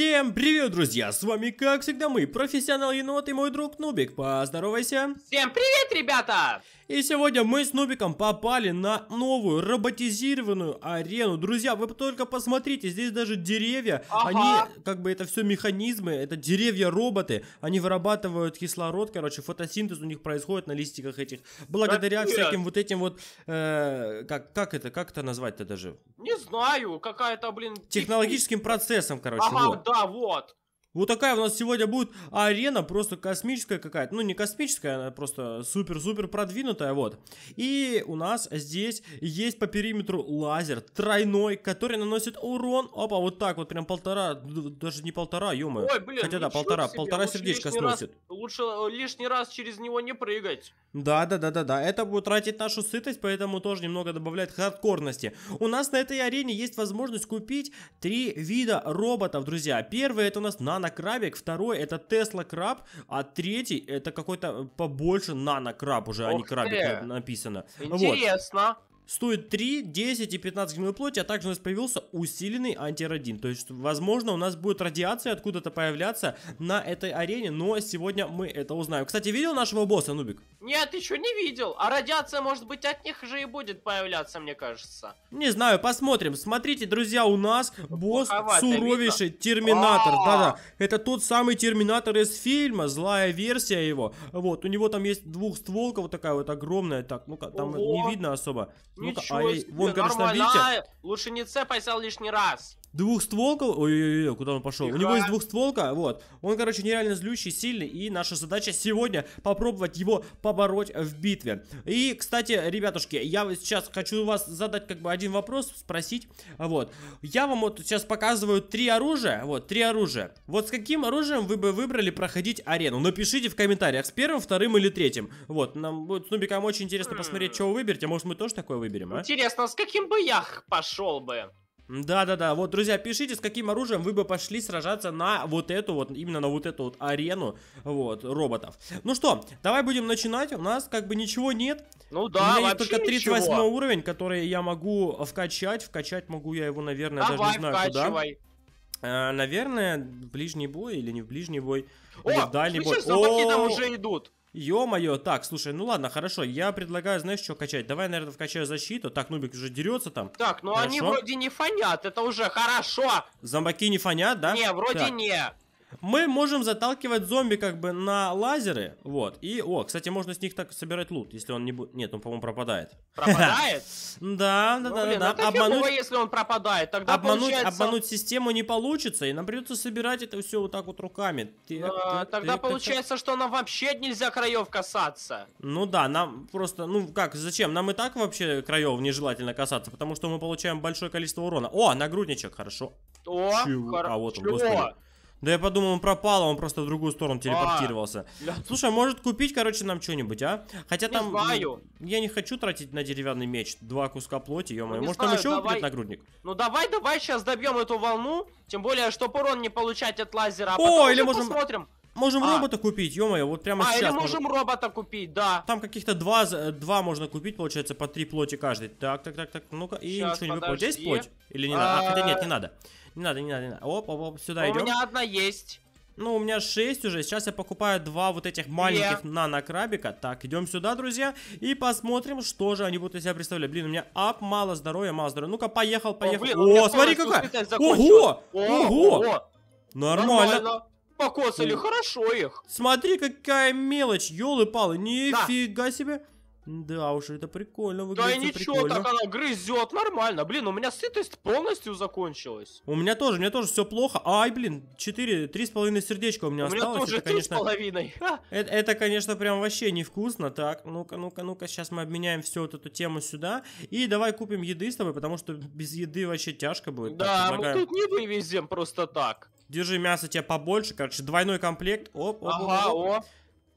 Всем привет, друзья! С вами, как всегда, мы, профессионал енот и мой друг Нубик. Поздоровайся! Всем привет, ребята! И сегодня мы с Нубиком попали на новую роботизированную арену. Друзья, вы только посмотрите, здесь даже деревья, ага. они, как бы это все механизмы, это деревья-роботы, они вырабатывают кислород, короче, фотосинтез у них происходит на листиках этих. Благодаря Капец. всяким вот этим вот, э, как, как это, как это назвать-то даже? Не знаю, какая-то, блин... Технологическим процессом, короче, Ага, вот. да, вот. Вот такая у нас сегодня будет арена, просто космическая какая-то. Ну, не космическая, она просто супер-супер продвинутая, вот. И у нас здесь есть по периметру лазер тройной, который наносит урон. Опа, вот так вот, прям полтора, даже не полтора, ё Ой, блин, Хотя да, полтора, себе. полтора лучше сердечка сносит. Раз, лучше э, лишний раз через него не прыгать. Да-да-да-да-да, это будет тратить нашу сытость, поэтому тоже немного добавляет хардкорности. У нас на этой арене есть возможность купить три вида роботов, друзья. Первый это у нас на нанокрабик, второй это Тесла краб, а третий это какой-то э, побольше нанокраб уже, Ох а не крабик ты. написано. Интересно. Вот. Стоит 3, 10 и 15 гнилой плоти, а также у нас появился усиленный антирадин. То есть, возможно, у нас будет радиация откуда-то появляться на этой арене, но сегодня мы это узнаем. Кстати, видел нашего босса, Нубик? Нет, еще не видел. А радиация, может быть, от них же и будет появляться, мне кажется. Не знаю, посмотрим. Смотрите, друзья, у нас босс Плоховато суровейший видно. терминатор. А! Да-да, это тот самый терминатор из фильма, злая версия его. Вот, у него там есть двухстволка вот такая вот огромная. Так, ну-ка, там Ого. не видно особо. Ничего, ка а вон, конечно, видите? Лучше не цепайся лишний раз. Двухстволка, ой-ой-ой, куда он пошел? Тихо. У него есть двухстволка, вот. Он, короче, нереально злющий, сильный, и наша задача сегодня попробовать его побороть в битве. И, кстати, ребятушки, я сейчас хочу вас задать как бы один вопрос, спросить, вот. Я вам вот сейчас показываю три оружия, вот, три оружия. Вот с каким оружием вы бы выбрали проходить арену? Напишите в комментариях, с первым, вторым или третьим. Вот, нам будет с Нубиком очень интересно посмотреть, хм. что вы выберете, может мы тоже такое выберем, а? Интересно, с каким бы я пошел бы? Да-да-да, вот, друзья, пишите, с каким оружием вы бы пошли сражаться на вот эту вот, именно на вот эту вот арену, вот, роботов. Ну что, давай будем начинать, у нас как бы ничего нет. Ну да, У меня есть только 38 ничего. уровень, который я могу вкачать, вкачать могу я его, наверное, давай, даже не знаю вкачивай. куда. А, наверное, в ближний бой или не в ближний бой. О, или в дальний бой. О, уже идут. Ё-моё, так, слушай, ну ладно, хорошо, я предлагаю, знаешь, что качать? Давай, наверное, вкачаю защиту. Так, Нубик уже дерется там. Так, ну хорошо. они вроде не фонят, это уже хорошо. Зомбаки не фонят, да? Не, вроде так. не. Мы можем заталкивать зомби как бы на лазеры, вот. И, о, кстати, можно с них так собирать лут, если он не будет... Нет, он, по-моему, пропадает. Пропадает? Да, да, ну, да, да. А обмануть... если он пропадает? Тогда обмануть, обмануть систему не получится, и нам придется собирать это все вот так вот руками. Тогда получается, что нам вообще нельзя краев касаться. Ну да, нам просто... Ну как, зачем? Нам и так вообще краев нежелательно касаться, потому что мы получаем большое количество урона. О, нагрудничек, хорошо. О, Чего? А вот он, господи. Да я подумал, он пропал, а он просто в другую сторону а. телепортировался. А, Слушай, может купить, короче, нам что-нибудь, а? Хотя не там... Знаю. Я не хочу тратить на деревянный меч два куска плоти, ё ну, Может, знаю, там еще давай... выпадет нагрудник? Ну, давай, давай сейчас добьем эту волну. Тем более, что урон не получать от лазера. А О, или можем... Посмотрим. Можем а. робота купить, ё-моё, вот прямо а, сейчас. А, или можем можно... робота купить, да. Там каких-то два, э, два можно купить, получается, по три плоти каждый. Так, так, так, так, ну-ка. И сейчас, ничего не выпало. Здесь плоть? Или не а... надо? А, хотя нет, не надо. Не надо, не надо, не надо. Оп, оп, оп, сюда идем. А у меня одна есть. Ну, у меня 6 уже. Сейчас я покупаю два вот этих маленьких yeah. нанокрабика. Так, идем сюда, друзья, и посмотрим, что же они будут из себя представлять. Блин, у меня ап, мало здоровья, мало здоровья. Ну-ка, поехал, поехал. О, блин, О смотри, какая! Ого! О, Ого! Ого! Нормально. Нормально. Покосали, хорошо их. Смотри, какая мелочь, елы-палы, нифига да. себе. Да уж, это прикольно выглядит. Да и ничего, прикольно. так она грызет, нормально. Блин, у меня сытость полностью закончилась. У меня тоже, у меня тоже все плохо. Ай, блин, 4, 3,5 сердечка у меня осталось. У меня тоже это, конечно, 3,5. Это, это, конечно, прям вообще невкусно. Так, ну-ка, ну-ка, ну-ка, сейчас мы обменяем всю вот эту тему сюда. И давай купим еды с тобой, потому что без еды вообще тяжко будет. Да, так, ну мы тут не вывезем просто так. Держи мясо тебе побольше, короче, двойной комплект. Оп, оп, ага, оп. оп.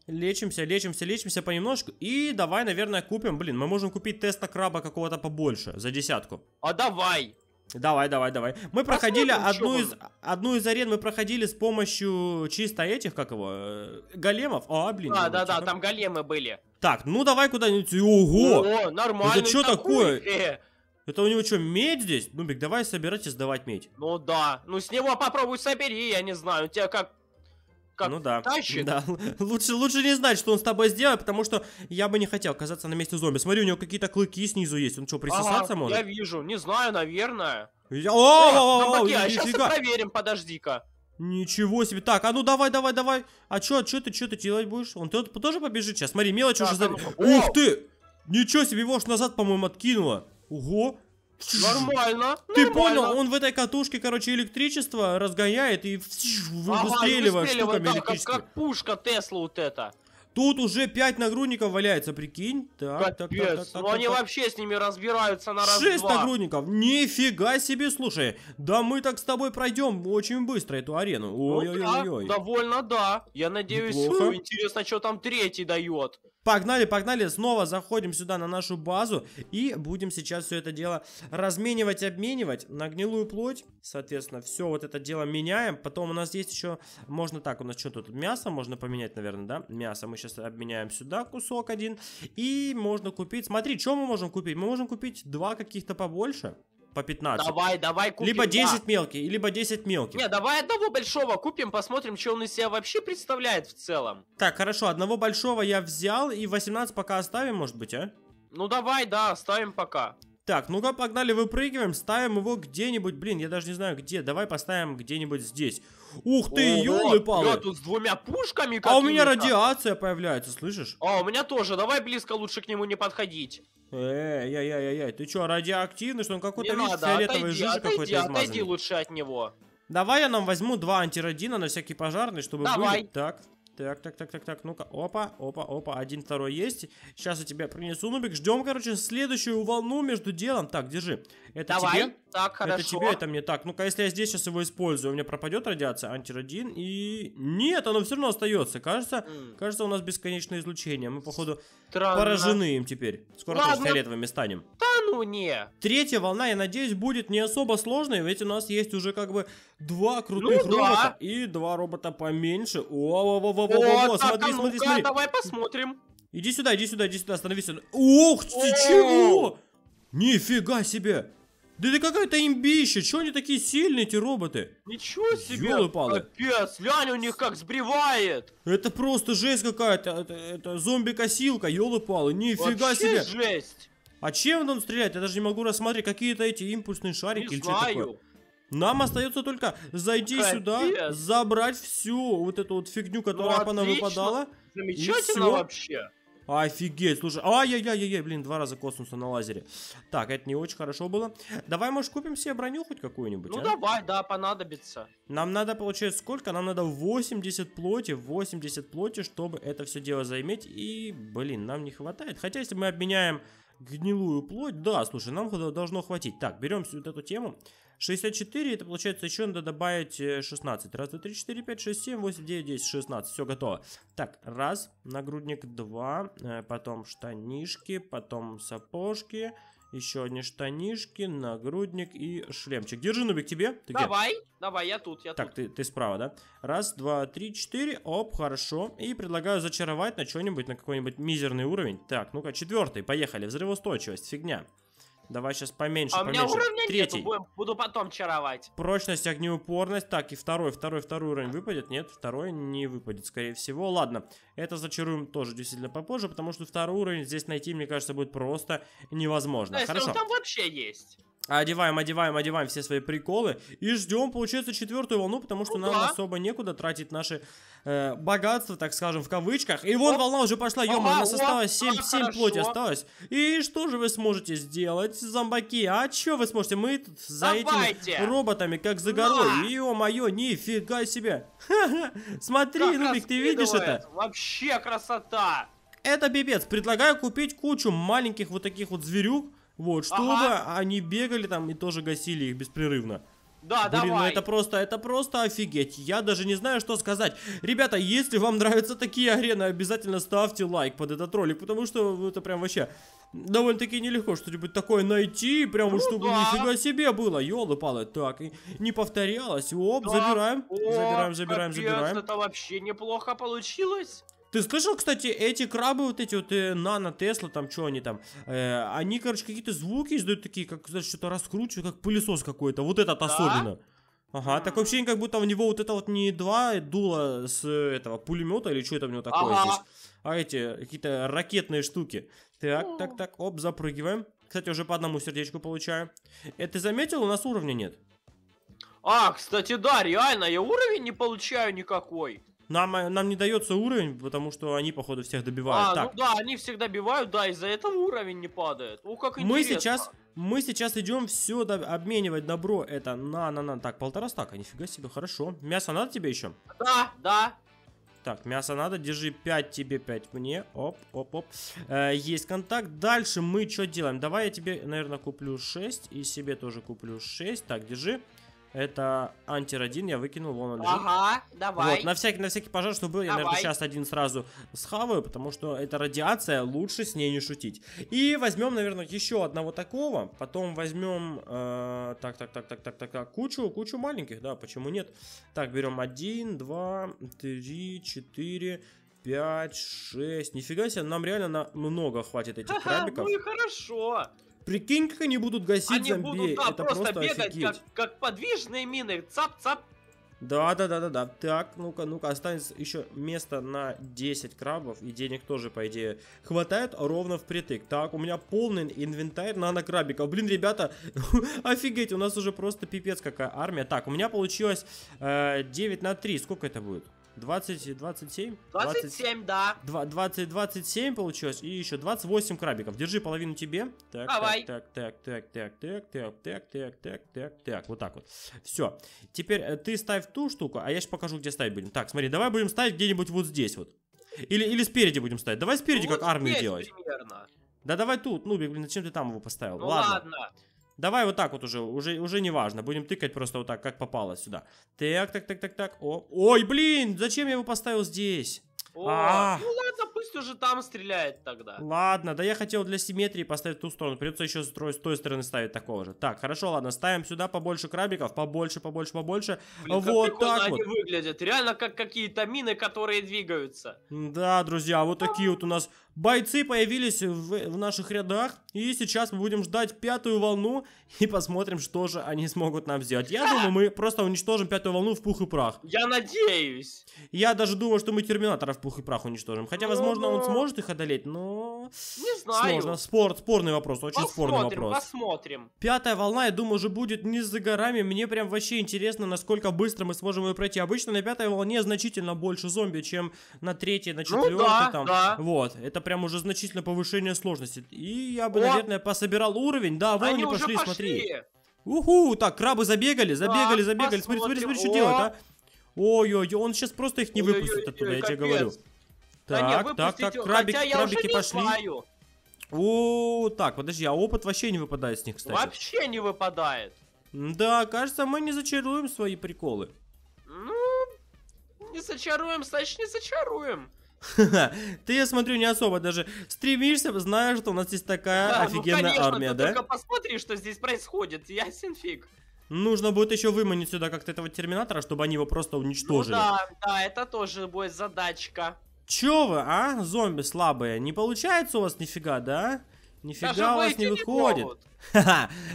Лечимся, лечимся, лечимся понемножку. И давай, наверное, купим. Блин, мы можем купить тест краба какого-то побольше. За десятку. А давай! Давай, давай, давай. Мы Посмотрим, проходили одну из, одну из арен, мы проходили с помощью чисто этих, как его, э, големов. А, блин. А, да, да, там големы были. Так, ну давай куда-нибудь. Ого! О, нормально. Это что такой? такое? Это у него что, медь здесь? Нубик, давай собирать и сдавать медь. Ну да. Ну с него попробуй собери, я не знаю. У тебя как как ну да. тащит. Да. Лучше, лучше не знать, что он с тобой сделает, потому что я бы не хотел оказаться на месте зомби. Смотри, у него какие-то клыки снизу есть. Он что, присосаться ага, может? Я вижу, не знаю, наверное. Я... О, о, о, о, о, а сейчас проверим, подожди-ка. Ничего себе. Так, а ну давай, давай, давай. А что, что ты, что ты делать будешь? Он тут тоже побежит сейчас. Смотри, мелочь так, уже... А за... Ух ты! Ничего себе, его аж назад, по-моему, откинуло. Ого! Нормально. Ты нормально. понял? Он в этой катушке, короче, электричество разгоняет и ага, выстреливает штуками да, как, как пушка Тесла вот эта. Тут уже 5 нагрудников валяется, прикинь. Так, Капец, так, так, так, так, ну так, они так. вообще с ними разбираются на раз 6 нагрудников, нифига себе, слушай. Да мы так с тобой пройдем очень быстро эту арену. Ой-ой-ой. Ну, да, довольно, да. Я надеюсь, Неплохо. интересно, что там третий дает. Погнали, погнали, снова заходим сюда на нашу базу и будем сейчас все это дело разменивать, обменивать на гнилую плоть. Соответственно, все вот это дело меняем. Потом у нас есть еще, можно так, у нас что тут, мясо можно поменять, наверное, да? Мясо мы сейчас обменяем сюда кусок один и можно купить, смотри, что мы можем купить? Мы можем купить два каких-то побольше по 15. Давай, давай купим. Либо 10 два. мелких, либо 10 мелких. Не, давай одного большого купим, посмотрим, что он из себя вообще представляет в целом. Так, хорошо, одного большого я взял, и 18 пока оставим, может быть, а? Ну давай, да, оставим пока. Так, ну-ка, погнали, выпрыгиваем, ставим его где-нибудь, блин, я даже не знаю где, давай поставим где-нибудь здесь. Ух ты, елы палы. Я тут с двумя пушками. А у меня а? радиация появляется, слышишь? А, у меня тоже. Давай близко лучше к нему не подходить. Эй, яй яй яй яй ты чё, радиоактивный, что он какой-то, видишь, фиолетовый жижи какой-то измазанный. Отойди лучше от него. Давай я нам возьму два антирадина на всякий пожарный, чтобы Давай. были. Так, так, так, так, так, так, ну-ка, опа, опа, опа, один, второй есть. Сейчас я тебе принесу, Нубик, ждем, короче, следующую волну между делом. Так, держи, это Давай. тебе. Так, хорошо. Это тебе, это мне так. Ну-ка, если я здесь сейчас его использую, у меня пропадет радиация, Антиродин и... Нет, оно все равно остается. Кажется, mm. кажется, у нас бесконечное излучение. Мы, походу, Странно. поражены им теперь. Скоро Ладно. тоже фиолетовыми станем. Да ну не. Третья волна, я надеюсь, будет не особо сложной, ведь у нас есть уже как бы два крутых ну, робота да. и два робота поменьше. о о о о о о, -о, -о. смотри, ну смотри, давай посмотрим. Иди сюда, иди сюда, иди сюда, остановись. сюда. Ух ты, чего? Нифига себе! Да это какая-то имбища, что они такие сильные, эти роботы? Ничего себе, Ёлы-палы. капец, лянь у них как сбривает. Это просто жесть какая-то, это, это зомби-косилка, ёлы-палы, нифига Вообще себе. жесть. А чем он стреляет? Я даже не могу рассмотреть, какие-то эти импульсные шарики не или что такое. Нам остается только зайти Капец. сюда, забрать всю вот эту вот фигню, которая ну, по нам выпадала. Замечательно вообще. Офигеть, слушай. Ай-яй-яй-яй, блин, два раза коснулся на лазере. Так, это не очень хорошо было. Давай, может, купим себе броню хоть какую-нибудь, Ну, а? давай, да, понадобится. Нам надо, получается, сколько? Нам надо 80 плоти, 80 плоти, чтобы это все дело заиметь. И, блин, нам не хватает. Хотя, если мы обменяем гнилую плоть. Да, слушай, нам должно хватить. Так, берем вот эту тему. 64, это получается еще надо добавить 16. Э, раз, два, три, четыре, пять, шесть, семь, восемь, девять, десять, шестнадцать. Все готово. Так, раз, нагрудник, два, э, потом штанишки, потом сапожки, еще одни штанишки, нагрудник и шлемчик. Держи, Нубик, тебе. Ты давай, где? давай, я тут, я так, тут. Так, ты, ты справа, да? Раз, два, три, четыре. Оп, хорошо. И предлагаю зачаровать на что-нибудь, на какой-нибудь мизерный уровень. Так, ну-ка, четвертый, поехали. Взрывоустойчивость, фигня. Давай сейчас поменьше, а поменьше. у меня уровня Третий. нету, будем, буду потом чаровать. Прочность, огнеупорность. Так, и второй, второй, второй уровень выпадет? Нет, второй не выпадет, скорее всего. Ладно, это зачаруем тоже действительно попозже, потому что второй уровень здесь найти, мне кажется, будет просто невозможно. Да, ну, Хорошо. он там вообще есть. Одеваем, одеваем, одеваем все свои приколы и ждем, получается, четвертую волну, потому что ну нам особо некуда тратить наши э, богатства, так скажем, в кавычках. И вот волна уже пошла, ё у нас осталось 7, а, 7 плоти осталось. И что же вы сможете сделать, зомбаки? А что вы сможете? Мы тут за этими роботами, как за ну горой. Да. Ё-моё, нифига себе. Смотри, как Нубик, ты видишь это? Вообще красота. Это пипец. Предлагаю купить кучу маленьких вот таких вот зверюк вот, чтобы ага. они бегали там и тоже гасили их беспрерывно. Да, Блин, давай. ну это просто, это просто офигеть. Я даже не знаю, что сказать. Ребята, если вам нравятся такие арены, обязательно ставьте лайк под этот ролик, потому что это прям вообще довольно-таки нелегко что-нибудь такое найти, прям ну, чтобы да. нифига себе было. Ёлы палы так, и не повторялось. Оп, да. забираем, О, забираем, забираем, забираем. это вообще неплохо получилось. Ты слышал, кстати, эти крабы, вот эти вот э, нано Тесла, там, что они там, э, они, короче, какие-то звуки издают такие, как, знаешь, что-то раскручивают, как пылесос какой-то, вот этот да? особенно. Ага, mm. вообще как будто у него вот это вот не два дула с этого пулемета или что это у него такое ага. здесь, а эти какие-то ракетные штуки. Так, так, так, оп, запрыгиваем. Кстати, уже по одному сердечку получаю. Это заметил, у нас уровня нет. А, кстати, да, реально, я уровень не получаю никакой. Нам, э, нам не дается уровень, потому что они, походу, всех добивают. А, так. ну да, они всех добивают, да, из-за этого уровень не падает. О, как интересно. Мы сейчас, мы сейчас идем все до... обменивать добро. Это на, на, на. Так, полтора стака, нифига себе, хорошо. Мясо надо тебе еще? Да, да. Так, мясо надо, держи 5 тебе, 5 мне. Оп, оп, оп. Э, есть контакт. Дальше мы что делаем? Давай я тебе, наверное, куплю 6 и себе тоже куплю 6. Так, держи. Это антир один, я выкинул, вон он лежит. Ага, давай. Вот, на всякий, на всякий пожар, что был, я, наверное, сейчас один сразу схаваю, потому что это радиация, лучше с ней не шутить. И возьмем, наверное, еще одного такого, потом возьмем, э, так, так, так, так, так, так, так, кучу, кучу маленьких, да, почему нет. Так, берем один, два, три, четыре, 5, 6. Нифига себе, нам реально на много хватит этих крабиков. Ну и хорошо. Прикинь, как они будут гасить они зомби. Будут, да, это просто, просто бегать, офигеть. Как, как подвижные мины. Цап-цап. Да, да, да, да, да. Так, ну-ка, ну-ка, останется еще место на 10 крабов, и денег тоже, по идее, хватает ровно впритык. Так, у меня полный инвентарь нанокрабиков. Блин, ребята, офигеть, у нас уже просто пипец какая армия. Так, у меня получилось э, 9 на 3. Сколько это будет? 20, 27? 27, 20, да. 20, 27 получилось, и еще 28 крабиков. Держи половину тебе. Так, Давай. Так, так, так, так, так, так, так, так, так, так, так, вот так вот. Все. Теперь ты ставь ту штуку, а я сейчас покажу, где ставить будем. Так, смотри, давай будем ставить где-нибудь вот здесь вот. Или, или спереди будем ставить. Давай спереди, вот как армию делать. Примерно. Да давай тут, ну, блин, зачем ты там его поставил? Ну, ладно. ладно. Давай вот так вот уже, уже, уже не важно. Будем тыкать просто вот так, как попало сюда. Так, так, так, так, так. О. Ой, блин, зачем я его поставил здесь? О, а -а -а. Ну ладно, пусть уже там стреляет тогда. Ладно, да я хотел для симметрии поставить ту сторону. Придется еще с той, с той стороны ставить такого же. Так, хорошо, ладно, ставим сюда побольше крабиков, побольше, побольше, побольше. Блин, вот как так вот. они выглядят. Реально как какие-то мины, которые двигаются. Да, друзья, вот такие вот у нас бойцы появились в, в наших рядах. И сейчас мы будем ждать пятую волну и посмотрим, что же они смогут нам сделать. Я думаю, мы просто уничтожим пятую волну в пух и прах. Я надеюсь. Я даже думаю, что мы терминаторов в пух и прах уничтожим. Хотя, ну, возможно, возможно, он ну, сможет их одолеть, но... Не знаю. Сложно. Спор, спорный вопрос, очень посмотрим, спорный вопрос. Посмотрим, Пятая волна, я думаю, уже будет не за горами. Мне прям вообще интересно, насколько быстро мы сможем ее пройти. Обычно на пятой волне значительно больше зомби, чем на третьей, на четвертой. Ну, да, там. Да. Вот, это прям уже значительно повышение сложности. И я бы, О! наверное, пособирал уровень. Да, вон они, они пошли, пошли, смотри. Уху, так, крабы забегали, забегали, да, забегали. Посмотрим. Смотри, смотри, смотри, что делать, а? Ой-ой-ой, он сейчас просто их не выпустит оттуда, я тебе говорю. Так, да нет, так, так, его. крабик, Хотя крабики пошли. Знаю. О, так, подожди, а опыт вообще не выпадает с них, кстати. Вообще не выпадает. Да, кажется, мы не зачаруем свои приколы. Ну, не зачаруем, значит, не зачаруем. Ты, я смотрю, не особо даже стремишься, знаешь, что у нас здесь такая да, ну, офигенная ну, конечно, армия, ты да? только посмотри, что здесь происходит, ясен фиг. Нужно будет еще выманить сюда как-то этого терминатора, чтобы они его просто уничтожили. Ну да, да, это тоже будет задачка. Чё вы, а? Зомби слабые. Не получается у вас нифига, да? Нифига Даже у вас не выходит.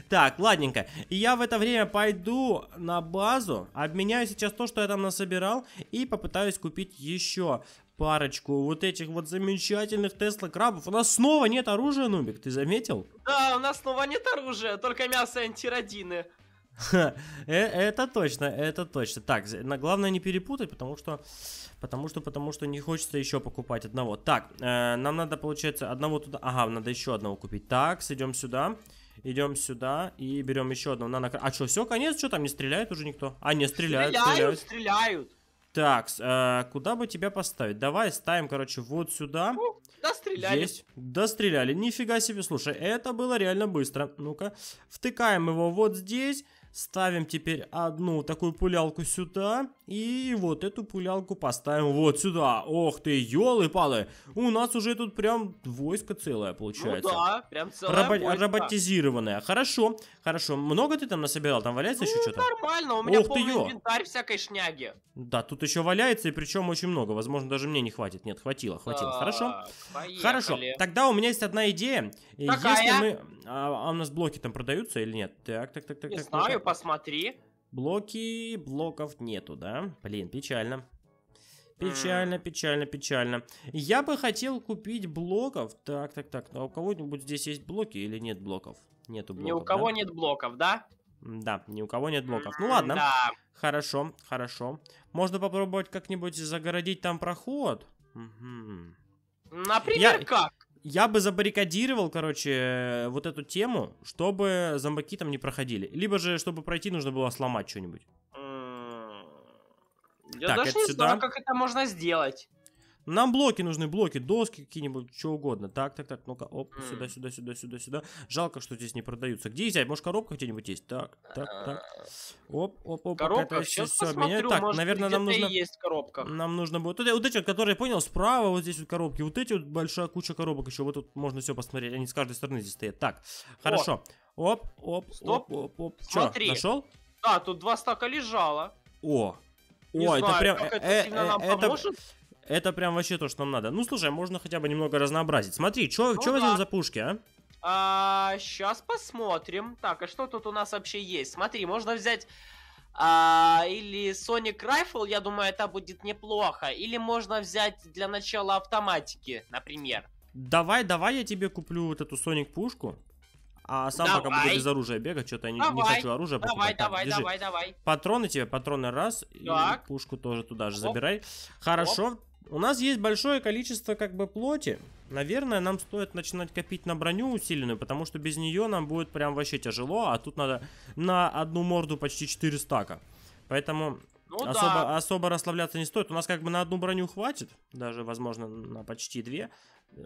так, ладненько. И я в это время пойду на базу, обменяю сейчас то, что я там насобирал, и попытаюсь купить еще парочку вот этих вот замечательных Тесла крабов. У нас снова нет оружия, Нубик, ты заметил? Да, у нас снова нет оружия, только мясо и антиродины. Э, это точно, это точно. Так, главное не перепутать, потому что, потому что, потому что не хочется еще покупать одного. Так, э, нам надо, получается, одного туда. Ага, надо еще одного купить. Так, идем сюда. Идем сюда и берем еще одного. на Нано... А что, все, конец? Что там, не стреляет уже никто? А, не, стреляют, стреляют. Стреляют, Так, э, куда бы тебя поставить? Давай ставим, короче, вот сюда. О, достреляли. Есть. Достреляли. Нифига себе, слушай, это было реально быстро. Ну-ка, втыкаем его вот здесь. Ставим теперь одну такую пулялку сюда. И вот эту пулялку поставим вот сюда. Ох ты, елы-палы. У нас уже тут прям войско целое получается. Ну да, прям целое Робо войско. Роботизированное. Хорошо, хорошо. Много ты там насобирал? Там валяется ну, еще что-то? нормально. У меня Ох полный ё. инвентарь всякой шняги. Да, тут еще валяется, и причем очень много. Возможно, даже мне не хватит. Нет, хватило, хватило. Так, хорошо. Поехали. Хорошо. Тогда у меня есть одна идея. Э, Какая? Если мы... А, а у нас блоки там продаются или нет? Так, так, так, так. Не так, знаю, Историю посмотри. Блоки, блоков нету, да? Блин, печально. Печально, печально, печально. Я бы хотел купить блоков. Так, так, так. А у кого-нибудь здесь есть блоки или нет блоков? Нету блоков. Ни у кого да? нет блоков, да? Да, ни у кого нет блоков. Ну ладно. Да. Хорошо, хорошо. Можно попробовать как-нибудь загородить там проход. Угу. Например, Я... как? Я бы забаррикадировал, короче, э, вот эту тему, чтобы зомбаки там не проходили. Либо же, чтобы пройти, нужно было сломать что-нибудь. Я так, даже не сюда. знаю, как это можно сделать. Нам блоки нужны, блоки, доски какие-нибудь, что угодно. Так, так, так, ну-ка, оп, сюда, сюда, сюда, сюда, сюда. Жалко, что здесь не продаются. Где взять? А, может, коробка где-нибудь есть? Так, так, так. А. Оп, оп, оп. Коробка, сейчас все, меня так, может, наверное, нам нужно... есть коробка. Нам нужно будет... Вот эти вот, которые понял, справа вот здесь вот коробки. Вот эти вот большая куча коробок еще. Вот тут можно все посмотреть. Они с каждой стороны здесь стоят. Так, хорошо. Оп, оп, Стоп. оп, оп, оп. Смотри. нашел? Да, тут два стака лежало. О, не Ой, знаю, это прям... Как э, это, э, сильно э, нам это, поможет? Это прям вообще то, что нам надо. Ну, слушай, можно хотя бы немного разнообразить. Смотри, что ну, да. возьмем за пушки, а? А, сейчас посмотрим. Так, а что тут у нас вообще есть? Смотри, можно взять а, или Sonic Rifle, я думаю, это будет неплохо. Или можно взять для начала автоматики, например. Давай, давай я тебе куплю вот эту Sonic пушку. А сам давай. пока буду без оружия бегать, что-то я не, не хочу оружие покупать. Давай, так, давай, держи. давай, давай. Патроны тебе, патроны раз. Так. И пушку тоже туда же Оп. забирай. Хорошо, Оп. У нас есть большое количество как бы плоти. Наверное, нам стоит начинать копить на броню усиленную, потому что без нее нам будет прям вообще тяжело, а тут надо на одну морду почти 4 стака. Поэтому ну, особо, да. особо расслабляться не стоит. У нас как бы на одну броню хватит, даже, возможно, на почти две.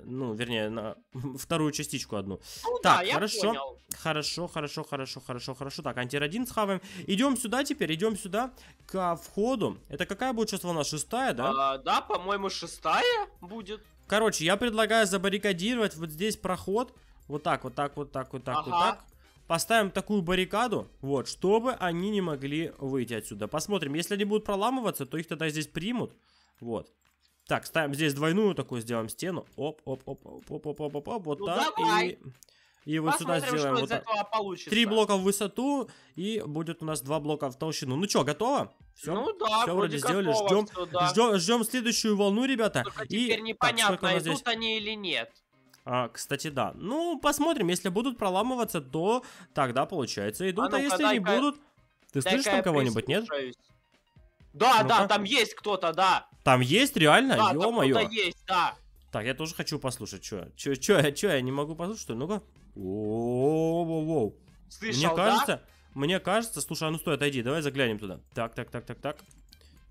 Ну, вернее, на вторую частичку одну. Ну, так, да, хорошо. Понял. Хорошо, хорошо, хорошо, хорошо, хорошо. Так, антир-1 схаваем. Идем сюда теперь, идем сюда, к входу. Это какая будет сейчас волна? Шестая, да? А, да, по-моему, шестая будет. Короче, я предлагаю забаррикадировать вот здесь проход. Вот так, вот так, вот так, вот так, ага. вот так. Поставим такую баррикаду, вот, чтобы они не могли выйти отсюда. Посмотрим, если они будут проламываться, то их тогда здесь примут. Вот. Так, ставим здесь двойную такую, сделаем стену. Оп, оп, оп, оп, оп, оп, оп, оп, вот ну, так. Давай. И... И вот Посмотрим, сюда сделаем вот так. Три блока в высоту, и будет у нас два блока в толщину. Ну что, готово? Все, ну да, все вроде сделали, готово, ждем, да. ждем, ждем следующую волну, ребята. Только и теперь непонятно, так, идут здесь? они или нет. А, кстати, да. Ну, посмотрим, если будут проламываться, то тогда получается идут, а, ну а если не будут... Ты слышишь там кого-нибудь, нет? Да, ну да, там есть кто-то, да. Там есть реально? Да, Ё-моё. там есть, да. Так, я тоже хочу послушать, чё, чё, чё я не могу послушать, что ли? Ну-ка. Воу-воу-воу. Слышал, мне кажется, да? мне кажется, слушай, а ну стой, отойди, давай заглянем туда. Так, так, так, так, так.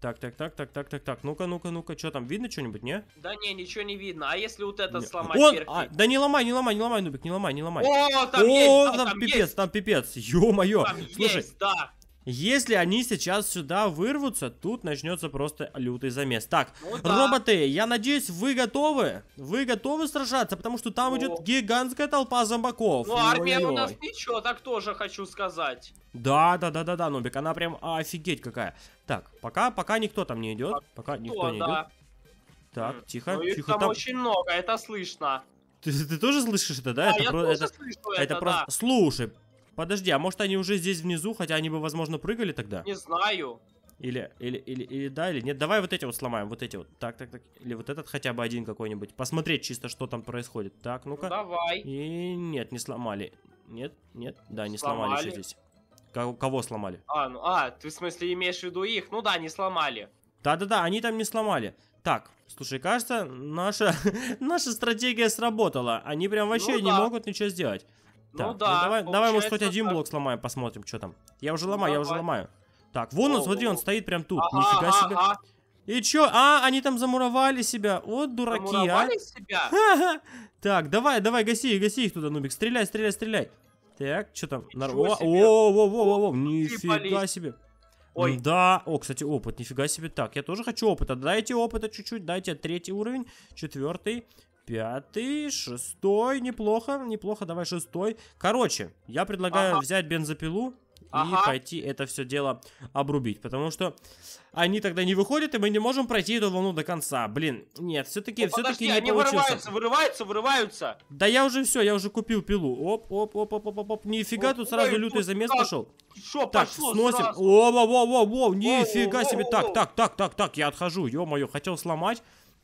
Так, так, так, так, так, так, так. Ну-ка, ну-ка, ну-ка. Что там, видно что-нибудь, не? Да не, ничего не видно. А если вот это не. сломать? Он... а, да не ломай, не ломай, не ломай, Нубик, не ломай, не ломай. О, там О, есть, там, там пипец, есть. там пипец. Ё-моё. Слушай, есть, да. Если они сейчас сюда вырвутся, тут начнется просто лютый замес. Так, ну, да. роботы, я надеюсь, вы готовы? Вы готовы сражаться? Потому что там О. Ну. идет гигантская толпа зомбаков. Ну, армия у нас ничего, так тоже хочу сказать. Да, да, да, да, да, Нубик, она прям офигеть какая. Так, пока, пока никто там не идет. А пока кто, никто не да. идет. Так, М тихо, ну, тихо. Там, там очень много, это слышно. Ты, ты тоже слышишь это, да? А, это я про... тоже это, слышу это, это да. просто... Слушай, Подожди, а может они уже здесь внизу, хотя они бы, возможно, прыгали тогда? Не знаю. Или, или, или, или да, или нет. Давай вот эти вот сломаем, вот эти вот. Так, так, так. Или вот этот хотя бы один какой-нибудь. Посмотреть чисто, что там происходит. Так, ну-ка. Ну, давай. И нет, не сломали. Нет, нет, да, не сломали, сломали здесь. Кого, кого сломали? А, ну, а, ты в смысле имеешь в виду их? Ну да, не сломали. Да-да-да, они там не сломали. Так, слушай, кажется, наша, наша стратегия сработала. Они прям вообще ну, да. не могут ничего сделать. Ну так, ну да. Ну, давай, давай, может, хоть один так. блок сломаем, посмотрим, что там. Я уже ломаю, давай. я уже ломаю. Так, вон он, смотри, он стоит прям тут. Ага, Нифига ага, себе. Ага. И чё? А, они там замуровали себя. Вот дураки, а. замуровали а. себя? Так, давай, давай, гаси, их, гаси их туда, Нубик. Стреляй, стреляй, стреляй. Так, что там? Нар... О, о, о, о, о, о, нифига себе. Ой. Да, о, кстати, опыт, нифига себе. Так, я тоже хочу опыта. Дайте опыта чуть-чуть, дайте третий уровень, четвертый, Пятый, шестой, неплохо, неплохо, давай шестой. Короче, я предлагаю ага. взять бензопилу и пойти это все дело обрубить, потому что они тогда не выходят, и мы не можем пройти эту волну до конца. Блин, нет, все-таки, ну, все-таки не они получился. вырываются, вырываются, вырываются. Да я уже все, я уже купил пилу. Оп, оп, оп, оп, оп, оп, оп. Нифига, оп, тут сразу ой, лютый замес пошел. Шо, так, пошло сносим. Сразу. О, во, во, во, во, нифига о, себе. О, так, так, так, так, так, я отхожу. Ё-моё, хотел сломать.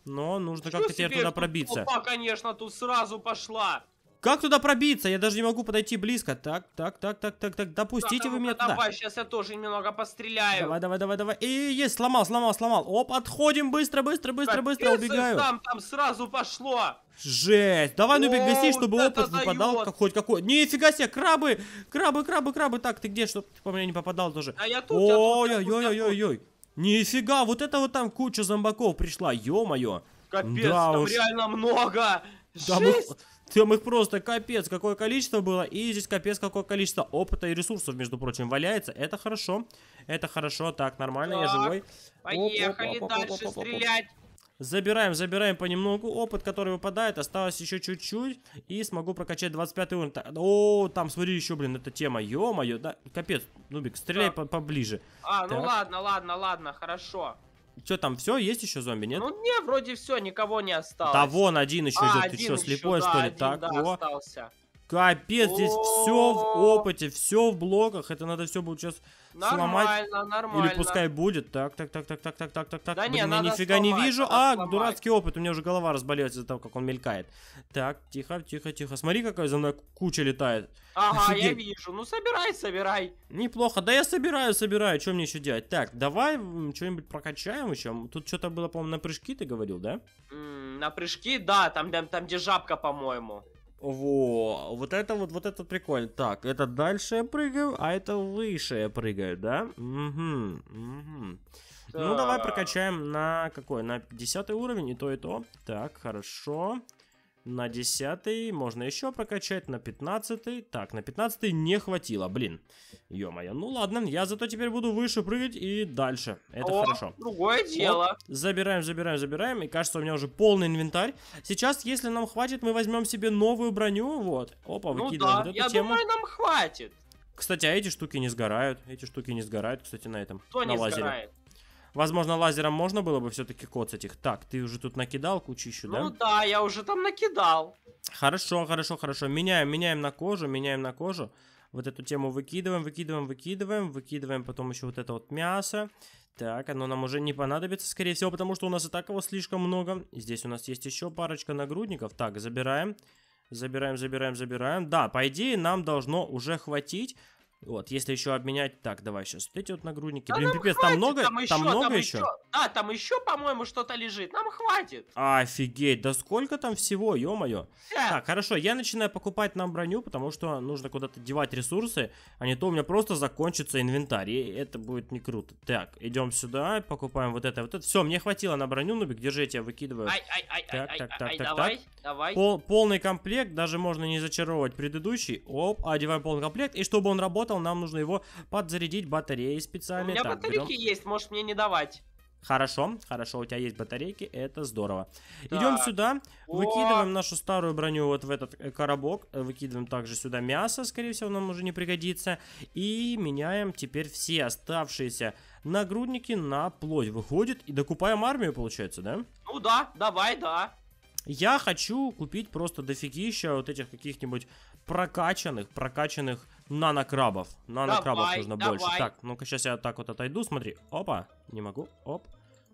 Но нужно как-то тебе туда пробиться. Опа, конечно, тут сразу пошла. Как туда пробиться? Я даже не могу подойти близко. Так, так, так, так, так, так. Допустите так, вы меня давай, туда. Давай, сейчас я тоже немного постреляю. Давай, давай, давай, давай. И есть, сломал, сломал, сломал. Оп, отходим быстро, быстро, быстро, Капец, быстро, э, убегаю. Там, там сразу пошло. Жесть. Давай, ну виси, чтобы опыт выпадал дает. как, хоть какой. Нифига себе, крабы, крабы, крабы, крабы. Так, ты где, чтобы по типа, мне не попадал тоже? А я тут, Ой, ой, ой, ой, ой, ой. Нифига, вот это вот там куча зомбаков пришла, ё-моё. Капец, да там уж. реально много. Там их, там их просто капец, какое количество было. И здесь капец, какое количество опыта и ресурсов, между прочим, валяется. Это хорошо. Это хорошо. Так, нормально, так, я живой. Поехали оп, оп, оп, дальше стрелять. Забираем, забираем понемногу. Опыт, который выпадает. Осталось еще чуть-чуть. И смогу прокачать 25 уровень. О, там, смотри, еще, блин, эта тема. Ё-моё, да. Капец, Нубик, стреляй да. поближе. А, ну так. ну ладно, ладно, ладно, хорошо. Что там, все? Есть еще зомби, нет? Ну, не, вроде все, никого не осталось. Да вон один еще а, идет. Ты что, слепой, еще, что да, ли? Один, так, да, остался. Капец, здесь все в опыте, все в блоках. Это надо все будет сейчас сломать. Нормально, Или пускай будет. Так, так, так, так, так, так, так, так, так. Да нет. я нифига не вижу. А, дурацкий опыт. У меня уже голова разболелась из-за того, как он мелькает. Так, тихо, тихо, тихо. Смотри, какая за мной куча летает. Ага, я вижу. Ну, собирай, собирай. Неплохо. Да я собираю, собираю. Что мне еще делать? Так, давай что-нибудь прокачаем еще. Тут что-то было, по-моему, на прыжки ты говорил, да? На прыжки, да. Там, там, там где жабка, по-моему. Во, вот это вот, вот это прикольно. Так, это дальше я прыгаю, а это выше я прыгаю, да? Угу, угу. Да. Ну, давай прокачаем на какой? На 50 уровень, и то, и то. Так, хорошо на 10 можно еще прокачать, на 15 Так, на 15 не хватило, блин. Ё-моё, ну ладно, я зато теперь буду выше прыгать и дальше. Это О, хорошо. другое дело. Вот. Забираем, забираем, забираем. И кажется, у меня уже полный инвентарь. Сейчас, если нам хватит, мы возьмем себе новую броню, вот. Опа, ну да, эту я тему. думаю, нам хватит. Кстати, а эти штуки не сгорают. Эти штуки не сгорают, кстати, на этом. Кто на не лазере. сгорает? Возможно, лазером можно было бы все-таки коцать их. Так, ты уже тут накидал кучищу, да? Ну да, я уже там накидал. Хорошо, хорошо, хорошо. Меняем, меняем на кожу, меняем на кожу. Вот эту тему выкидываем, выкидываем, выкидываем. Выкидываем потом еще вот это вот мясо. Так, оно нам уже не понадобится, скорее всего, потому что у нас и так его слишком много. Здесь у нас есть еще парочка нагрудников. Так, забираем. Забираем, забираем, забираем. Да, по идее, нам должно уже хватить. Вот, если еще обменять... Так, давай сейчас. Вот эти вот нагрудники. Да Блин, пипец, хватит, там много? Там, еще, там много там еще? еще? Да, там еще, по-моему, что-то лежит. Нам хватит. Офигеть, да сколько там всего, ё-моё. Да. Так, хорошо, я начинаю покупать нам броню, потому что нужно куда-то девать ресурсы, а не то у меня просто закончится инвентарь, и это будет не круто. Так, идем сюда, покупаем вот это, вот это. Все, мне хватило на броню, Нубик, держи, я тебя выкидываю. Ай, ай, ай, так, так, так, так, давай, так. давай. Пол, полный комплект, даже можно не зачаровывать предыдущий. Оп, одеваем полный комплект, и чтобы он работал заработал, нам нужно его подзарядить батареей специальной. У меня так, батарейки берем... есть, можешь мне не давать. Хорошо, хорошо, у тебя есть батарейки, это здорово. Да. Идем сюда, О! выкидываем нашу старую броню вот в этот э, коробок, э, выкидываем также сюда мясо, скорее всего, нам уже не пригодится, и меняем теперь все оставшиеся нагрудники на плоть. Выходит, и докупаем армию, получается, да? Ну да, давай, да. Я хочу купить просто дофигища вот этих каких-нибудь прокачанных, прокачанных нанокрабов. Нанокрабов давай, нужно давай. больше. Так, ну-ка, сейчас я так вот отойду, смотри. Опа, не могу, оп.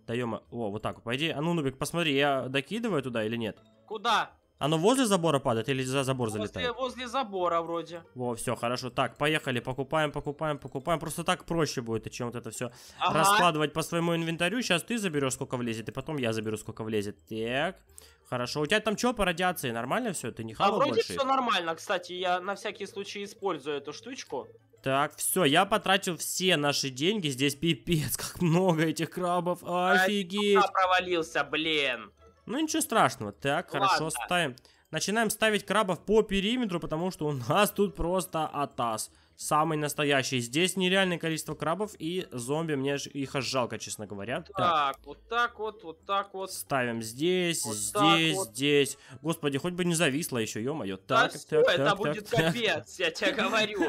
Даем, о, вот так, пойди, А ну, Нубик, посмотри, я докидываю туда или нет? Куда? Оно возле забора падает или за забор возле, залетает? Возле забора вроде. Во, все, хорошо. Так, поехали, покупаем, покупаем, покупаем. Просто так проще будет, чем вот это все ага. раскладывать по своему инвентарю. Сейчас ты заберешь, сколько влезет, и потом я заберу, сколько влезет. Так, Хорошо, у тебя там что по радиации? Нормально все? Ты не а хавал а вроде больше? все нормально, кстати, я на всякий случай использую эту штучку. Так, все, я потратил все наши деньги. Здесь пипец, как много этих крабов. Офигеть. Я провалился, блин. Ну ничего страшного. Так, ну Ладно. хорошо, ставим. Начинаем ставить крабов по периметру, потому что у нас тут просто атас. Самый настоящий. Здесь нереальное количество крабов и зомби. Мне их аж жалко, честно говоря. Так, так вот так вот, вот так вот. Ставим здесь, вот здесь, вот. здесь. Господи, хоть бы не зависло еще, ё-моё. Так, да так, все, так, это так, будет так, капец, так. я тебе говорю.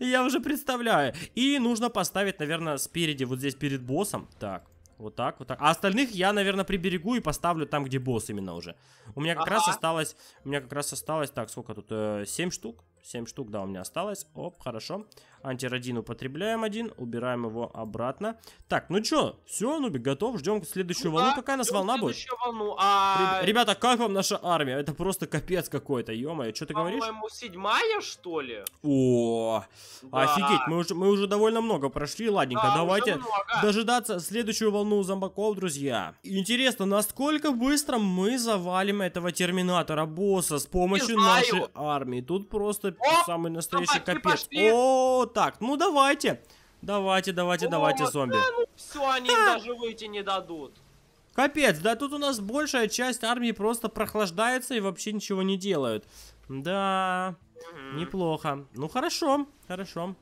Я уже представляю. И нужно поставить, наверное, спереди, вот здесь перед боссом. Так, вот так, вот так. А остальных я, наверное, приберегу и поставлю там, где босс именно уже. У меня как ага. раз осталось... У меня как раз осталось... Так, сколько тут? Э, 7 штук? 7 штук, да, у меня осталось. Оп, хорошо. Антиродин употребляем один, убираем его обратно. Так, ну чё, все, Нубик, готов, ждем следующую ну, волну. Да, Какая нас волна будет? Волну, а... Ребята, как вам наша армия? Это просто капец какой-то, ё-моё, что ты говоришь? По-моему, седьмая, что ли? О, да. офигеть, мы уже, мы уже довольно много прошли, ладненько, да, давайте дожидаться следующую волну зомбаков, друзья. Интересно, насколько быстро мы завалим этого терминатора босса с помощью нашей армии? Тут просто О, самый настоящий капец. О, так. Ну, давайте. Давайте, давайте, О, давайте, зомби. Да, ну все, они им даже выйти не дадут. Капец, да тут у нас большая часть армии просто прохлаждается и вообще ничего не делают. Да, угу. неплохо. Ну, хорошо, хорошо.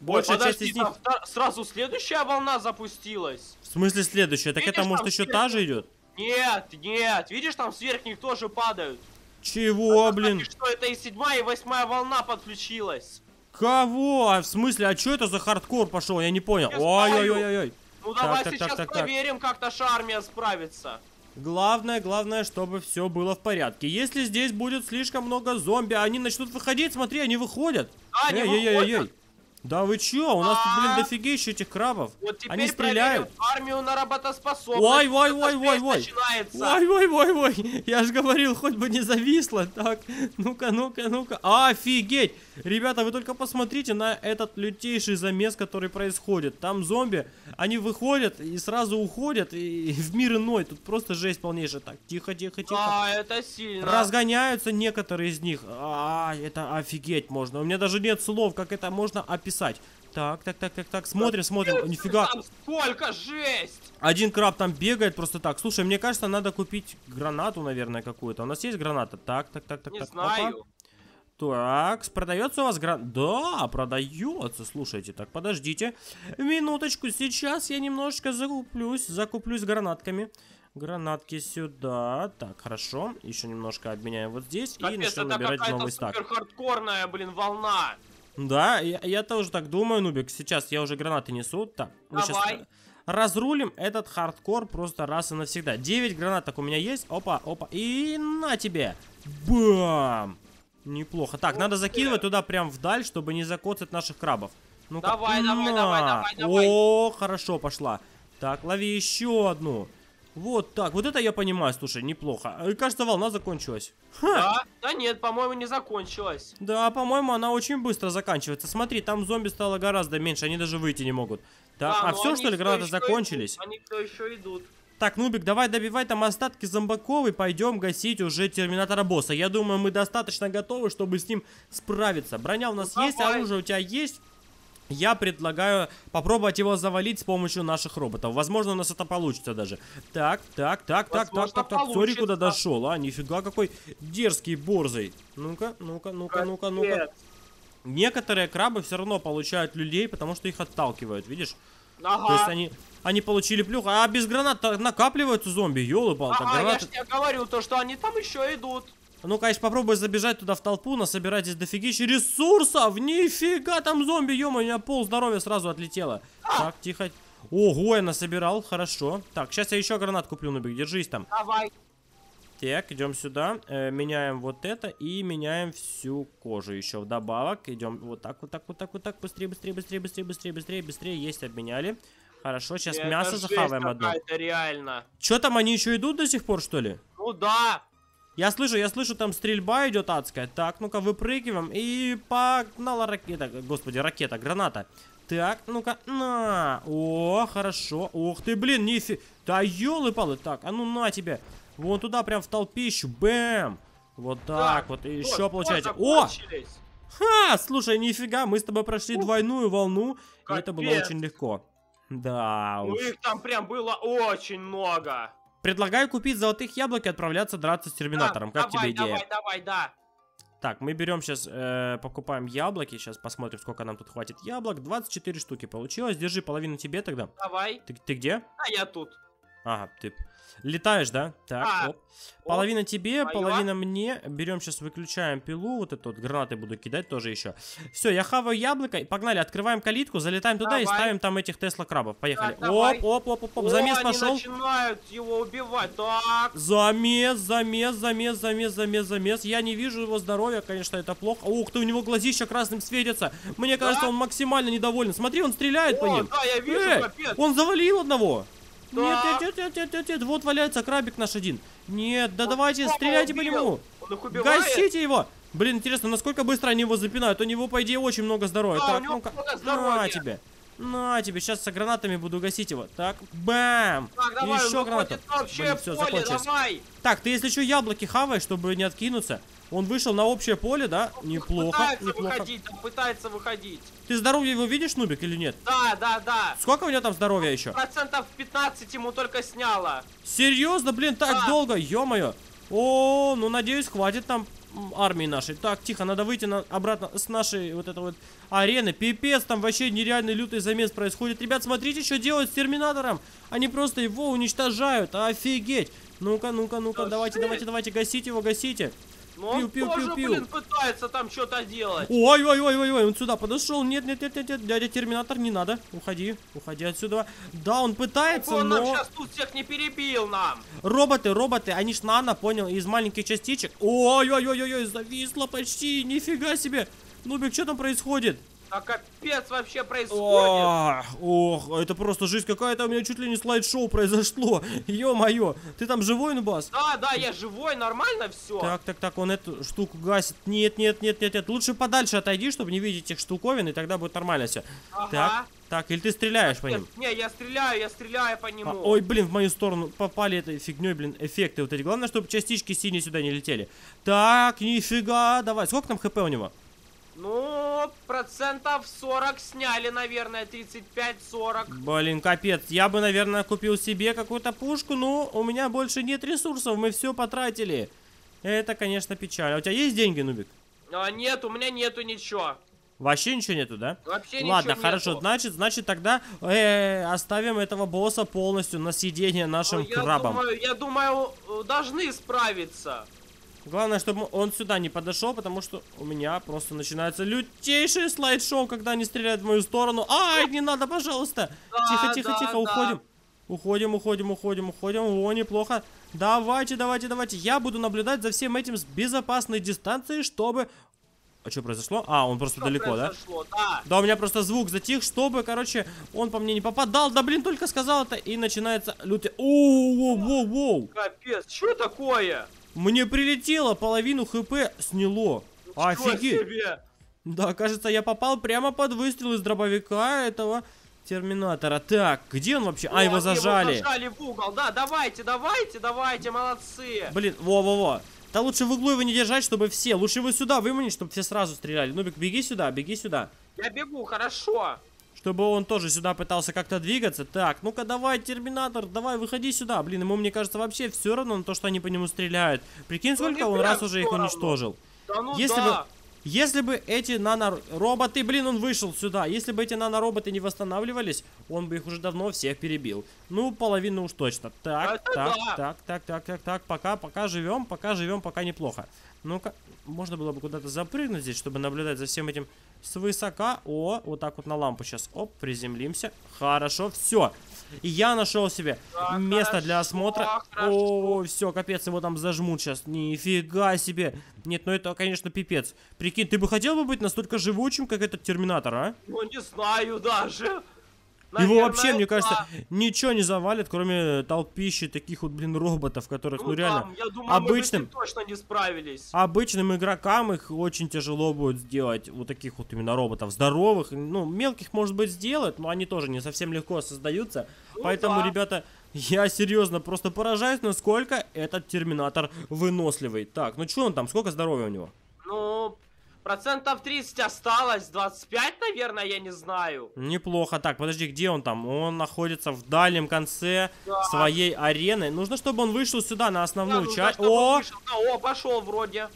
Большая Ой, подожди, часть из них... сразу следующая волна запустилась. В смысле следующая? Так это, может, еще сверх... та же идет? Нет, нет. Видишь, там с верхних тоже падают. Чего, а, блин? Что это и седьмая, и восьмая волна подключилась. Кого? А в смысле, а что это за хардкор пошел? Я не понял. Ой-ой-ой-ой. Ну так, давай так, сейчас так, проверим, как наша армия справится. Главное, главное, чтобы все было в порядке. Если здесь будет слишком много зомби, а они начнут выходить, смотри, они выходят. Да, они э, выходят. Эй, да вы чё? У нас тут, блин, а? дофигища этих крабов. Вот теперь Они стреляют. армию на работоспособность. Ой, ой, ой, ой, ой. Ой, ой, ой, ой. Я же говорил, хоть бы не зависло. Так, ну-ка, ну-ка, ну-ка. Офигеть. Ребята, вы только посмотрите на этот лютейший замес, который происходит. Там зомби, они выходят и сразу уходят и в мир иной. Тут просто жесть полнейшая. Так, тихо, тихо, тихо. А, это сильно. Разгоняются некоторые из них. А, это офигеть можно. У меня даже нет слов, как это можно описать писать. Так, так, так, так, так. Смотрим, смотрим. Нифига. Там сколько жесть! Один краб там бегает просто так. Слушай, мне кажется, надо купить гранату, наверное, какую-то. У нас есть граната. Так, так, так, так, Не так. Знаю. Так, продается у вас гран... Да, продается, слушайте, так, подождите. Минуточку, сейчас я немножечко закуплюсь, закуплюсь гранатками. Гранатки сюда. Так, хорошо. Еще немножко обменяем вот здесь. Капец, и начнем набирать новый стак. какая-то супер хардкорная, блин, волна. Да, я, я тоже так думаю, Нубик. Сейчас я уже гранаты несу. Так, Давай. сейчас э, разрулим этот хардкор просто раз и навсегда. 9 гранат так у меня есть. Опа, опа. И на тебе. Бам! Неплохо. Так, Ух надо закидывать ты. туда прям вдаль, чтобы не закоцать наших крабов. Ну давай, давай, давай, давай, давай. О, хорошо, пошла. Так, лови еще одну. Вот так, вот это я понимаю, слушай, неплохо. А, кажется, волна закончилась. Ха! Да, да нет, по-моему, не закончилась. Да, по-моему, она очень быстро заканчивается. Смотри, там зомби стало гораздо меньше, они даже выйти не могут. Так, да, а ну все, что ли, гранаты закончились? Идут. Они все еще идут. Так, Нубик, давай добивай там остатки зомбаков и пойдем гасить уже терминатора босса. Я думаю, мы достаточно готовы, чтобы с ним справиться. Броня у нас ну, есть, давай. оружие у тебя есть я предлагаю попробовать его завалить с помощью наших роботов. Возможно, у нас это получится даже. Так, так, так, так, так, так, так. Сори, куда дошел, а? Нифига какой дерзкий, борзый. Ну-ка, ну-ка, ну-ка, ну-ка, ну-ка. Некоторые крабы все равно получают людей, потому что их отталкивают, видишь? Ага. То есть они, они получили плюх, а без гранат накапливаются зомби, елы-палка. Ага, гранаты... я же тебе говорил, то, что они там еще идут. А ну, конечно, попробуй забежать туда в толпу, насобирать здесь дофигища ресурсов. Нифига, там зомби, ё у меня пол здоровья сразу отлетело. Так, тихо. Ого, я насобирал, хорошо. Так, сейчас я еще гранат куплю, Нубик, держись там. Давай. Так, идем сюда, э, меняем вот это и меняем всю кожу еще вдобавок. Идем вот так, вот так, вот так, вот так, быстрее, быстрее, быстрее, быстрее, быстрее, быстрее, быстрее, есть, обменяли. Хорошо, сейчас это мясо захаваем одно. Это реально. Че там, они еще идут до сих пор, что ли? Ну да. Я слышу, я слышу, там стрельба идет адская. Так, ну-ка, выпрыгиваем. И погнала ракета. Господи, ракета, граната. Так, ну-ка, на. О, хорошо. Ох ты, блин, нифи. Да елы-палы. Так, а ну на тебе. Вон туда, прям в толпищу. Бэм. Вот так, так вот. И вот, еще получается. О! Ха, слушай, нифига, мы с тобой прошли Ух. двойную волну. Капец. И это было очень легко. Да ну, уж. Ну их там прям было очень много. Предлагаю купить золотых яблок и отправляться драться с Терминатором. Да, как давай, тебе идея? Давай, давай, да. Так, мы берем сейчас, э, покупаем яблоки. Сейчас посмотрим, сколько нам тут хватит яблок. 24 штуки получилось. Держи половину тебе тогда. Давай. Ты, ты где? А я тут. Ага, ты летаешь, да? Так, а, оп. Половина оп, тебе, моё. половина мне. Берем сейчас, выключаем пилу. Вот эту вот гранаты буду кидать тоже еще. Все, я хаваю яблоко. Погнали, открываем калитку, залетаем туда давай. и ставим там этих Тесла крабов. Поехали. Да, оп, оп, оп, оп, оп. О, замес они пошел. начинают его убивать. Так. Замес, замес, замес, замес, замес, замес. Я не вижу его здоровья, конечно, это плохо. Ух ты, у него глазища красным светятся. Мне да? кажется, он максимально недоволен. Смотри, он стреляет О, по ним. Да, я вижу, э, капец. Он завалил одного. Нет, нет, нет, нет, нет, нет, нет, вот валяется крабик наш один. Нет, да давайте, стреляйте по нему. Гасите его. Блин, интересно, насколько быстро они его запинают. У него, по идее, очень много здоровья. Да, так, ну-ка, на тебе. На тебе, сейчас со гранатами буду гасить его. Так, бэм. Так, давай, Еще гранату. Блин, все, закончилось. Так, ты если что, яблоки хавай, чтобы не откинуться. Он вышел на общее поле, да? Неплохо, пытается неплохо. Выходить, он пытается выходить. Ты здоровье его видишь, Нубик, или нет? Да, да, да. Сколько у него там здоровья еще? Процентов 15 ему только сняло. Серьезно, блин, так да. долго, ё-моё. О, ну надеюсь, хватит там армии нашей. Так, тихо, надо выйти на, обратно с нашей вот этой вот арены. Пипец, там вообще нереальный лютый замес происходит. Ребят, смотрите, что делают с Терминатором. Они просто его уничтожают. Офигеть. Ну-ка, ну-ка, ну-ка, давайте, давайте, давайте, гасите его, гасите. Но ну, он пил, тоже, пил, пил, блин, пытается там что-то делать. Ой-ой-ой-ой, ой он сюда подошел. Нет, нет, нет, нет, нет, дядя Терминатор, не надо. Уходи, уходи отсюда. Да, он пытается, он но... Он сейчас тут всех не перебил нам. Роботы, роботы, они ж нано, понял, из маленьких частичек. Ой-ой-ой-ой, зависло почти, нифига себе. Нубик, что там происходит? А капец вообще происходит? Ох, а это просто жизнь какая-то. У меня чуть ли не слайд-шоу произошло. Ё-моё. Ты там живой, Нубас? Да, да, я живой, нормально все. Так, так, так, он эту штуку гасит. Нет, нет, нет, нет, нет. Лучше подальше отойди, чтобы не видеть этих штуковин, и тогда будет нормально все. Ага. Так. Так, или ты стреляешь по ним? Не, я стреляю, я стреляю по нему. А, ой, блин, в мою сторону попали этой фигней, блин, эффекты вот эти. Главное, чтобы частички синие сюда не летели. Так, нифига, давай. Сколько там хп у него? Ну, процентов 40 сняли, наверное, 35-40. Блин, капец. Я бы, наверное, купил себе какую-то пушку, но у меня больше нет ресурсов, мы все потратили. Это, конечно, печаль. А у тебя есть деньги, Нубик? А, нет, у меня нету ничего. Вообще ничего нету, да? Вообще Ладно, ничего хорошо, нету. значит, значит тогда э, оставим этого босса полностью на съедение нашим Ой, я крабам. Думаю, я думаю, должны справиться. Главное, чтобы он сюда не подошел, потому что у меня просто начинается лютейшее слайд-шоу, когда они стреляют в мою сторону. Ай, не надо, пожалуйста. Тихо-тихо-тихо, да, уходим. Уходим, уходим, уходим, уходим. О, неплохо. Давайте, давайте, давайте. Я буду наблюдать за всем этим с безопасной дистанции, чтобы... А что произошло? А, он просто что далеко, да? да? Да, у меня просто звук затих, чтобы, короче, он по мне не попадал. Да, блин, только сказал это, и начинается лютый... Оу, воу, воу, воу. Капец, что такое? Мне прилетело, половину хп сняло. Что Офигеть. Себе? Да, кажется, я попал прямо под выстрел из дробовика этого терминатора. Так, где он вообще? А, О, а, его зажали. Его зажали в угол, да, давайте, давайте, давайте, молодцы. Блин, во-во-во. Да лучше в углу его не держать, чтобы все. Лучше его сюда выманить, чтобы все сразу стреляли. Нубик, беги сюда, беги сюда. Я бегу, хорошо чтобы он тоже сюда пытался как-то двигаться. Так, ну-ка давай, Терминатор, давай, выходи сюда. Блин, ему, мне кажется, вообще все равно на то, что они по нему стреляют. Прикинь, ну, сколько он раз уже их уничтожил. Да ну Если да. бы... Если бы эти нанороботы... Блин, он вышел сюда. Если бы эти нанороботы не восстанавливались, он бы их уже давно всех перебил. Ну, половину уж точно. Так, а так, так, так, так, так, так. Пока, пока живем, пока живем, пока неплохо. Ну-ка, можно было бы куда-то запрыгнуть здесь, чтобы наблюдать за всем этим свысока. О, вот так вот на лампу сейчас. Оп, приземлимся. Хорошо, все. И я нашел себе так, место хорошо, для осмотра. Хорошо. О, все, капец, его там зажмут сейчас. Нифига себе. Нет, ну это, конечно, пипец. Прикинь, ты бы хотел бы быть настолько живучим, как этот терминатор, а? Ну, не знаю даже. Наверное, Его вообще, мне кажется, ничего не завалит, кроме толпищи таких вот, блин, роботов, которых, ну, ну реально, я думаю, обычным... Мы точно не справились. Обычным игрокам их очень тяжело будет сделать, вот таких вот именно роботов, здоровых, ну, мелких, может быть, сделать, но они тоже не совсем легко создаются, ну, поэтому, да. ребята... Я серьезно просто поражаюсь, насколько этот терминатор выносливый. Так, ну что он там, сколько здоровья у него? Ну, Процентов 30 осталось, 25, наверное, я не знаю. Неплохо. Так, подожди, где он там? Он находится в дальнем конце да. своей арены. Нужно, чтобы он вышел сюда, на основную да, часть. О! Да, о, пошел вроде.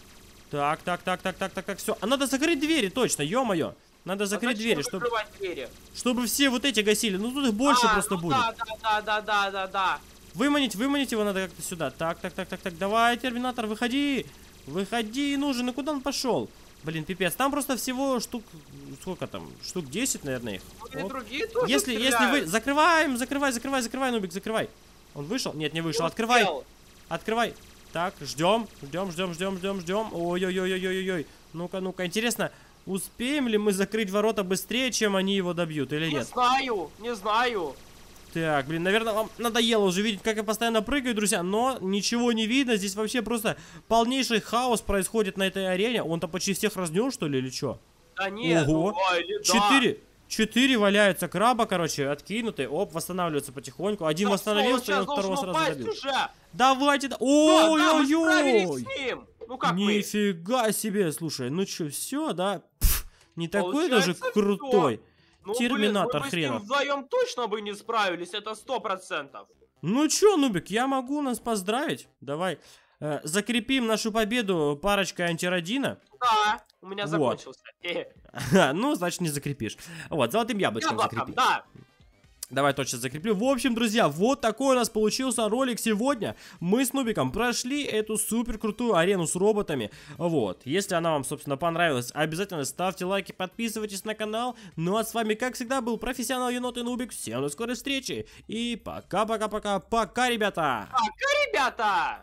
Так, так, так, так, так, так, так, все. А надо закрыть двери, точно, ё-моё. Надо а закрыть а двери, чтобы... двери? Чтобы все вот эти гасили. Ну, тут их больше а, просто ну, будет. Да, да, да, да, да, да, да. Выманить, выманить его надо как-то сюда. Так, так, так, так, так. Давай, Терминатор, выходи. Выходи, нужен. И куда он пошел? Блин, пипец. Там просто всего штук... Сколько там? Штук 10, наверное, их. Ну, и вот. другие тоже если, стреляют. если вы... Закрываем, закрывай, закрывай, закрывай, Нубик, закрывай. Он вышел? Нет, не вышел. Ну, Открывай. Открывай. Так, ждем, ждем, ждем, ждем, ждем, ждем. Ой-ой-ой-ой-ой-ой. Ну-ка, ну-ка. Интересно, успеем ли мы закрыть ворота быстрее, чем они его добьют или не нет? Не знаю, не знаю. Так, блин, наверное, вам надоело уже видеть, как я постоянно прыгаю, друзья, но ничего не видно. Здесь вообще просто полнейший хаос происходит на этой арене. Он там почти всех разнес, что ли, или что? Да нет, Ого. Ой, ну, Четыре. Да. Четыре валяются краба, короче, откинутые. Оп, восстанавливаются потихоньку. Один да восстановился, он второго сразу забил. Уже. Давайте. Ой-ой-ой! Да, ну Нифига мы? себе, слушай, ну чё, все, да? Пфф, не такой Получается даже крутой. Все. Ну, Терминатор блин, мы хренов. с ним вдвоем точно бы не справились, это сто процентов. Ну чё, Нубик, я могу нас поздравить? Давай. Э, закрепим нашу победу парочкой антирадина. Да, у меня вот. закончился. Ну, значит, не закрепишь. Вот, золотым яблочком Яблоком, закрепи. да. Давай точно закреплю. В общем, друзья, вот такой у нас получился ролик сегодня. Мы с Нубиком прошли эту супер крутую арену с роботами. Вот. Если она вам, собственно, понравилась, обязательно ставьте лайки, подписывайтесь на канал. Ну а с вами, как всегда, был профессионал Енот и Нубик. Всем до скорой встречи. И пока-пока-пока. Пока, ребята! Пока, ребята!